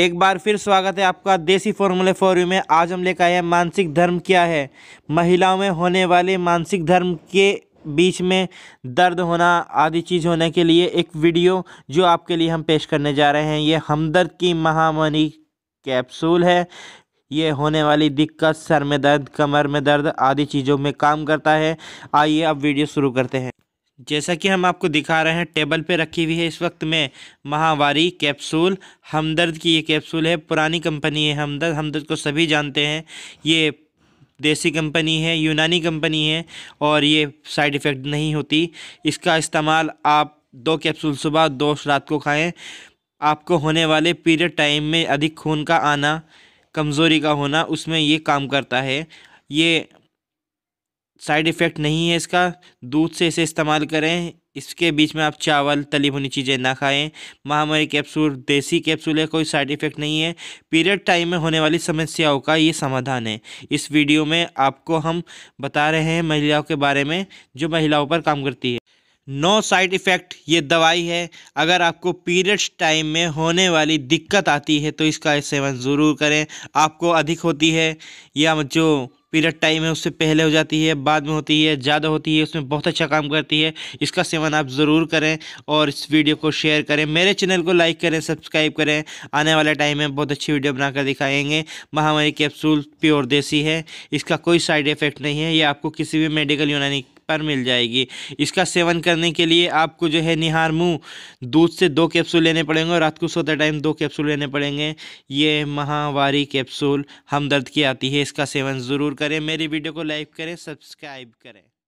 एक बार फिर स्वागत है आपका देसी फॉर्मूले फॉर यू में आज हम लेकर आए हैं मानसिक धर्म क्या है महिलाओं में होने वाले मानसिक धर्म के बीच में दर्द होना आदि चीज़ होने के लिए एक वीडियो जो आपके लिए हम पेश करने जा रहे हैं ये हमदर्द की महामनी कैप्सूल है ये होने वाली दिक्कत सर में दर्द कमर में दर्द आदि चीज़ों में काम करता है आइए अब वीडियो शुरू करते हैं जैसा कि हम आपको दिखा रहे हैं टेबल पे रखी हुई है इस वक्त में महावारी कैप्सूल हमदर्द की ये कैप्सूल है पुरानी कंपनी है हमदर्द हमदर्द को सभी जानते हैं ये देसी कंपनी है यूनानी कंपनी है और ये साइड इफ़ेक्ट नहीं होती इसका इस्तेमाल आप दो कैप्सूल सुबह दो रात को खाएं आपको होने वाले पीरियड टाइम में अधिक खून का आना कमज़ोरी का होना उसमें ये काम करता है ये साइड इफ़ेक्ट नहीं है इसका दूध से इसे इस्तेमाल करें इसके बीच में आप चावल तली भुनी चीज़ें ना खाएं महामारी कैप्सूल देसी कैप्सूल है कोई साइड इफ़ेक्ट नहीं है पीरियड टाइम में होने वाली समस्याओं का ये समाधान है इस वीडियो में आपको हम बता रहे हैं महिलाओं के बारे में जो महिलाओं पर काम करती है नो साइड इफ़ेक्ट ये दवाई है अगर आपको पीरियड्स टाइम में होने वाली दिक्कत आती है तो इसका सेवन ज़रूर करें आपको अधिक होती है या जो पीरियड टाइम है उससे पहले हो जाती है बाद में होती है ज़्यादा होती है उसमें बहुत अच्छा काम करती है इसका सेवन आप ज़रूर करें और इस वीडियो को शेयर करें मेरे चैनल को लाइक करें सब्सक्राइब करें आने वाले टाइम में बहुत अच्छी वीडियो बनाकर दिखाएंगे महामारी कैप्सूल प्योर देसी है इसका कोई साइड इफ़ेक्ट नहीं है यह आपको किसी भी मेडिकल यूनानी पर मिल जाएगी इसका सेवन करने के लिए आपको जो है निहार मुँह दूध से दो कैप्सूल लेने पड़ेंगे और रात को सोते टाइम दो कैप्सूल लेने पड़ेंगे ये माहवारी कैप्सूल हमदर्द की आती है इसका सेवन ज़रूर करें मेरी वीडियो को लाइक करें सब्सक्राइब करें